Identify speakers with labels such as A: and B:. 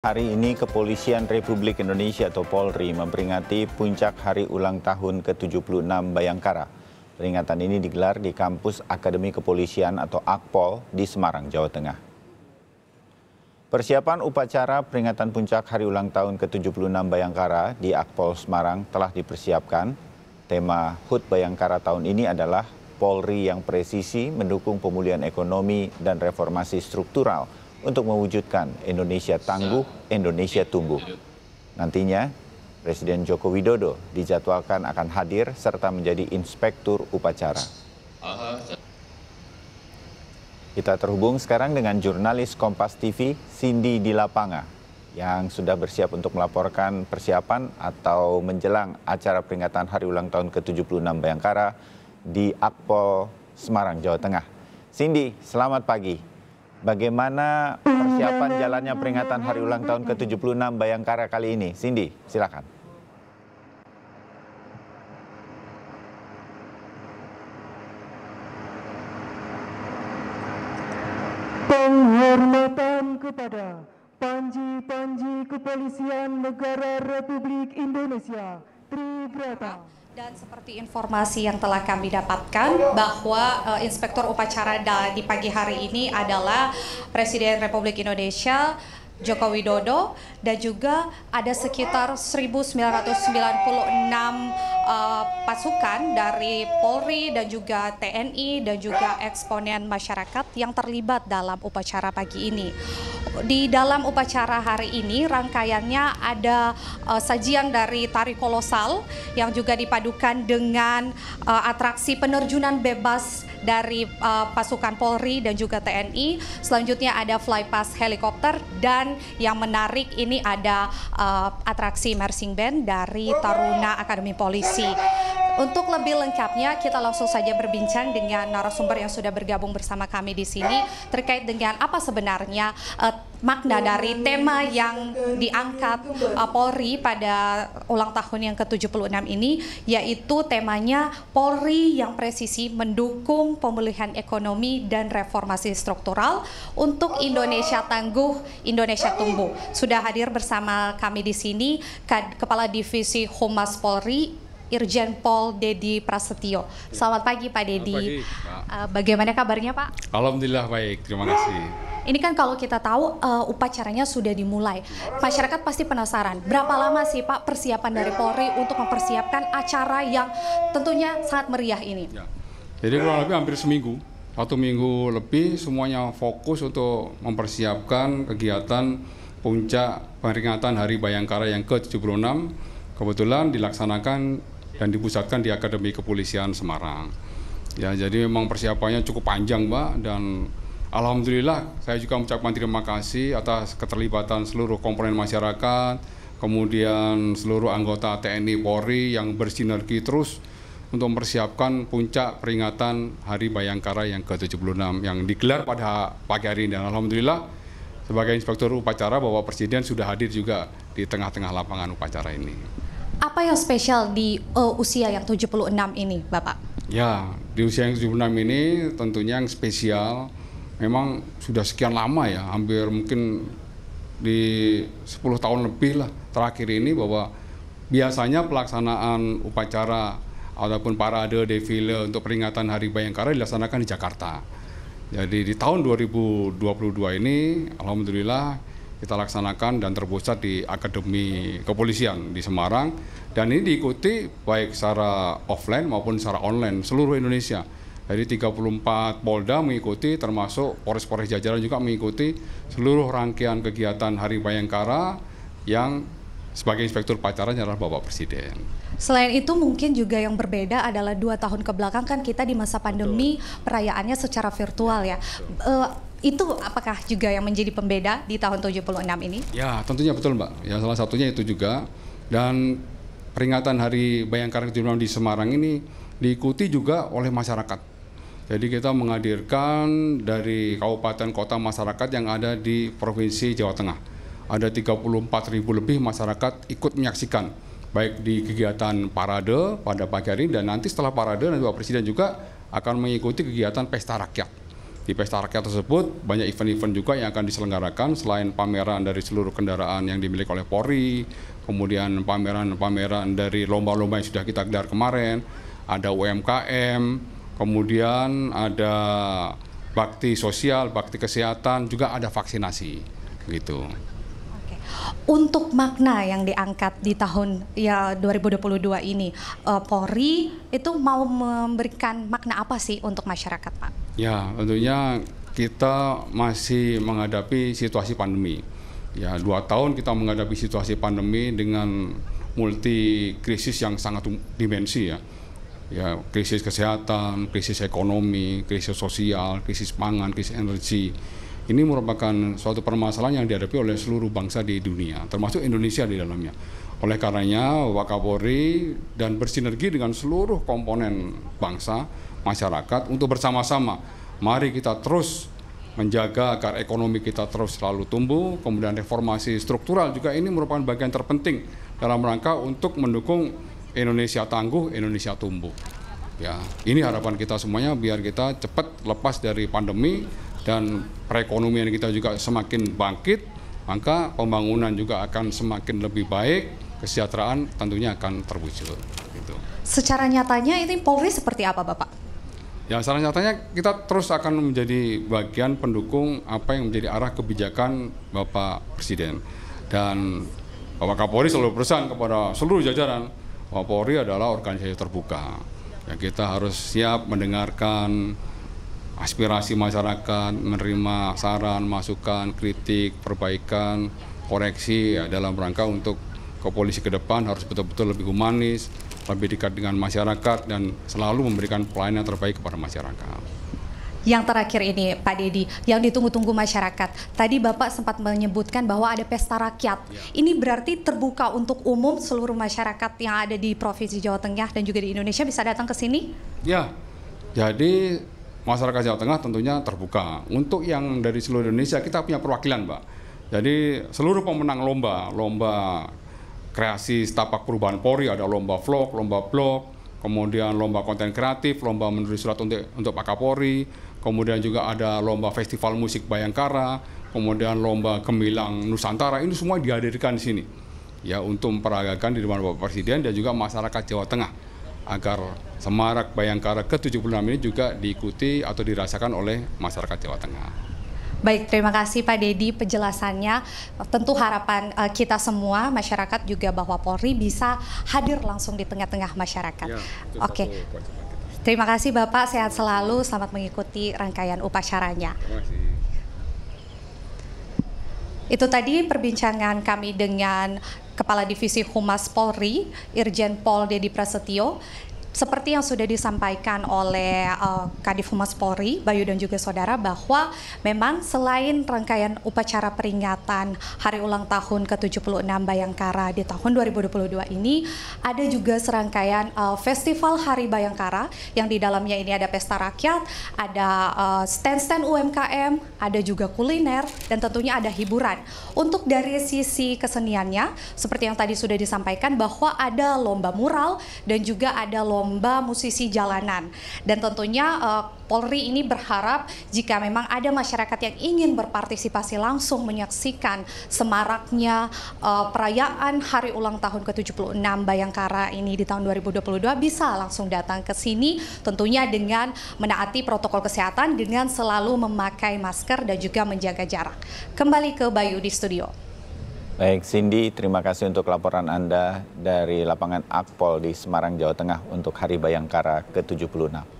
A: Hari ini Kepolisian Republik Indonesia atau Polri memperingati puncak hari ulang tahun ke-76 Bayangkara. Peringatan ini digelar di kampus Akademi Kepolisian atau Akpol di Semarang, Jawa Tengah. Persiapan upacara peringatan puncak hari ulang tahun ke-76 Bayangkara di Akpol Semarang telah dipersiapkan. Tema HUT Bayangkara tahun ini adalah Polri yang presisi mendukung pemulihan ekonomi dan reformasi struktural – untuk mewujudkan Indonesia tangguh, Indonesia tumbuh. Nantinya, Presiden Joko Widodo dijadwalkan akan hadir serta menjadi inspektur upacara. Kita terhubung sekarang dengan jurnalis Kompas TV, Cindy di Lapanga, yang sudah bersiap untuk melaporkan persiapan atau menjelang acara peringatan Hari Ulang Tahun ke-76 Bayangkara di Akpol, Semarang, Jawa Tengah. Cindy, selamat pagi bagaimana persiapan jalannya peringatan hari ulang tahun ke-76 Bayangkara kali ini? Cindy, silakan.
B: Penghormatan kepada Panji-Panji Kepolisian Negara Republik Indonesia, Tribrata.
C: Dan seperti informasi yang telah kami dapatkan bahwa uh, Inspektur upacara di pagi hari ini adalah Presiden Republik Indonesia Joko Widodo dan juga ada sekitar 1996 uh, pasukan dari Polri dan juga TNI dan juga eksponen masyarakat yang terlibat dalam upacara pagi ini. Di dalam upacara hari ini rangkaiannya ada uh, sajian dari tari kolosal yang juga dipadukan dengan uh, atraksi penerjunan bebas dari uh, pasukan Polri dan juga TNI. Selanjutnya ada flypass helikopter dan yang menarik ini ada uh, atraksi marching band dari Taruna Akademi Polisi. Bekasi. Untuk lebih lengkapnya, kita langsung saja berbincang dengan narasumber yang sudah bergabung bersama kami di sini terkait dengan apa sebenarnya uh, makna dari tema yang diangkat uh, Polri pada ulang tahun yang ke-76 ini, yaitu temanya Polri yang presisi mendukung pemulihan ekonomi dan reformasi struktural untuk Indonesia tangguh, Indonesia tumbuh. Sudah hadir bersama kami di sini Kepala Divisi Humas Polri Irjen Pol Dedi Prasetyo. Selamat pagi Pak Dedi.
B: Eh,
C: bagaimana kabarnya Pak?
B: Alhamdulillah baik, terima kasih.
C: Ini kan kalau kita tahu uh, upacaranya sudah dimulai. Masyarakat pasti penasaran, berapa lama sih Pak persiapan dari Polri untuk mempersiapkan acara yang tentunya sangat meriah ini? Ya.
B: Jadi kurang lebih hampir seminggu satu minggu lebih semuanya fokus untuk mempersiapkan kegiatan puncak peringatan Hari Bayangkara yang ke-76 kebetulan dilaksanakan dan dipusatkan di Akademi Kepolisian Semarang. Ya, jadi memang persiapannya cukup panjang, Mbak, dan alhamdulillah saya juga mengucapkan terima kasih atas keterlibatan seluruh komponen masyarakat, kemudian seluruh anggota TNI Polri yang bersinergi terus untuk mempersiapkan puncak peringatan Hari Bayangkara yang ke-76 yang digelar pada pagi hari ini. Dan alhamdulillah sebagai inspektur upacara Bapak Presiden sudah hadir juga di tengah-tengah lapangan upacara ini.
C: Apa yang spesial di uh, usia yang 76 ini, Bapak?
B: Ya, di usia yang 76 ini tentunya yang spesial memang sudah sekian lama ya, hampir mungkin di 10 tahun lebih lah terakhir ini bahwa biasanya pelaksanaan upacara ataupun parade defile untuk peringatan Hari Bayangkara dilaksanakan di Jakarta. Jadi di tahun 2022 ini alhamdulillah kita laksanakan dan terpusat di Akademi Kepolisian di Semarang dan ini diikuti baik secara offline maupun secara online seluruh Indonesia. Jadi 34 Polda mengikuti termasuk Polres-Polres jajaran juga mengikuti seluruh rangkaian kegiatan Hari Bayangkara yang sebagai inspektur pacaran adalah Bapak Presiden.
C: Selain itu mungkin juga yang berbeda adalah dua tahun kebelakang kan kita di masa pandemi Betul. perayaannya secara virtual ya. Betul. Eh, itu apakah juga yang menjadi pembeda di tahun 76 ini?
B: Ya, tentunya betul Mbak. Ya salah satunya itu juga dan peringatan Hari Bayangkara ke-76 di Semarang ini diikuti juga oleh masyarakat. Jadi kita menghadirkan dari kabupaten kota masyarakat yang ada di Provinsi Jawa Tengah. Ada 34 ribu lebih masyarakat ikut menyaksikan baik di kegiatan parade pada pagi hari dan nanti setelah parade nanti Pak Presiden juga akan mengikuti kegiatan pesta rakyat di pesta rakyat tersebut banyak event-event juga yang akan diselenggarakan selain pameran dari seluruh kendaraan yang dimiliki oleh Polri, kemudian pameran-pameran dari lomba-lomba yang sudah kita gelar kemarin, ada UMKM, kemudian ada bakti sosial, bakti kesehatan, juga ada vaksinasi gitu.
C: Untuk makna yang diangkat di tahun ya 2022 ini, eh, Polri itu mau memberikan makna apa sih untuk masyarakat, Pak?
B: Ya, tentunya kita masih menghadapi situasi pandemi. Ya, dua tahun kita menghadapi situasi pandemi dengan multi krisis yang sangat um, dimensi ya. Ya, krisis kesehatan, krisis ekonomi, krisis sosial, krisis pangan, krisis energi. Ini merupakan suatu permasalahan yang dihadapi oleh seluruh bangsa di dunia, termasuk Indonesia di dalamnya. Oleh karenanya, Wakabori dan bersinergi dengan seluruh komponen bangsa masyarakat untuk bersama-sama mari kita terus menjaga agar ekonomi kita terus selalu tumbuh kemudian reformasi struktural juga ini merupakan bagian terpenting dalam rangka untuk mendukung Indonesia tangguh Indonesia tumbuh ya ini harapan kita semuanya biar kita cepat lepas dari pandemi dan perekonomian kita juga semakin bangkit maka pembangunan juga akan semakin lebih baik kesejahteraan tentunya akan terwujud gitu.
C: secara nyatanya ini Polri seperti apa Bapak
B: Ya, salah nyatanya kita terus akan menjadi bagian pendukung apa yang menjadi arah kebijakan Bapak Presiden. Dan Bapak Kapolri selalu pesan kepada seluruh jajaran, Bapak Polri adalah organisasi terbuka. Ya, kita harus siap mendengarkan aspirasi masyarakat, menerima saran, masukan, kritik, perbaikan, koreksi ya, dalam rangka untuk kepolisian ke depan harus betul-betul lebih humanis, lebih dekat dengan masyarakat dan selalu memberikan pelayanan terbaik kepada masyarakat.
C: Yang terakhir ini Pak Dedi, yang ditunggu-tunggu masyarakat. Tadi Bapak sempat menyebutkan bahwa ada pesta rakyat. Ya. Ini berarti terbuka untuk umum seluruh masyarakat yang ada di Provinsi Jawa Tengah dan juga di Indonesia bisa datang ke sini?
B: Ya, jadi masyarakat Jawa Tengah tentunya terbuka. Untuk yang dari seluruh Indonesia kita punya perwakilan Mbak. Jadi seluruh pemenang lomba, lomba kreasi setapak perubahan Polri ada lomba vlog, lomba blog, kemudian lomba konten kreatif, lomba menulis surat untuk untuk Pak Kapolri, kemudian juga ada lomba festival musik Bayangkara, kemudian lomba gemilang Nusantara ini semua dihadirkan di sini ya untuk memperagakan di depan Bapak Presiden dan juga masyarakat Jawa Tengah agar semarak Bayangkara ke-76 ini juga diikuti atau dirasakan oleh masyarakat Jawa Tengah.
C: Baik, terima kasih Pak Dedi penjelasannya. Tentu harapan uh, kita semua masyarakat juga bahwa Polri bisa hadir langsung di tengah-tengah masyarakat. Ya, Oke. Okay. Terima kasih Bapak, sehat selalu, selamat mengikuti rangkaian upacaranya. Itu tadi perbincangan kami dengan Kepala Divisi Humas Polri, Irjen Pol Dedi Prasetyo seperti yang sudah disampaikan oleh uh, eh, Kadif Humas Polri, Bayu dan juga saudara bahwa memang selain rangkaian upacara peringatan hari ulang tahun ke-76 Bayangkara di tahun 2022 ini, ada juga serangkaian uh, festival Hari Bayangkara yang di dalamnya ini ada pesta rakyat, ada eh, stand-stand uh, UMKM, ada juga kuliner dan tentunya ada hiburan. Untuk dari sisi keseniannya, seperti yang tadi sudah disampaikan bahwa ada lomba mural dan juga ada lomba lomba musisi jalanan. Dan tentunya uh, Polri ini berharap jika memang ada masyarakat yang ingin berpartisipasi langsung menyaksikan semaraknya uh, perayaan hari ulang tahun ke-76 Bayangkara ini di tahun 2022 bisa langsung datang ke sini tentunya dengan menaati protokol kesehatan dengan selalu memakai masker dan juga menjaga jarak. Kembali ke Bayu di studio.
A: Baik, Cindy, terima kasih untuk laporan Anda dari lapangan Akpol di Semarang, Jawa Tengah untuk Hari Bayangkara ke-76.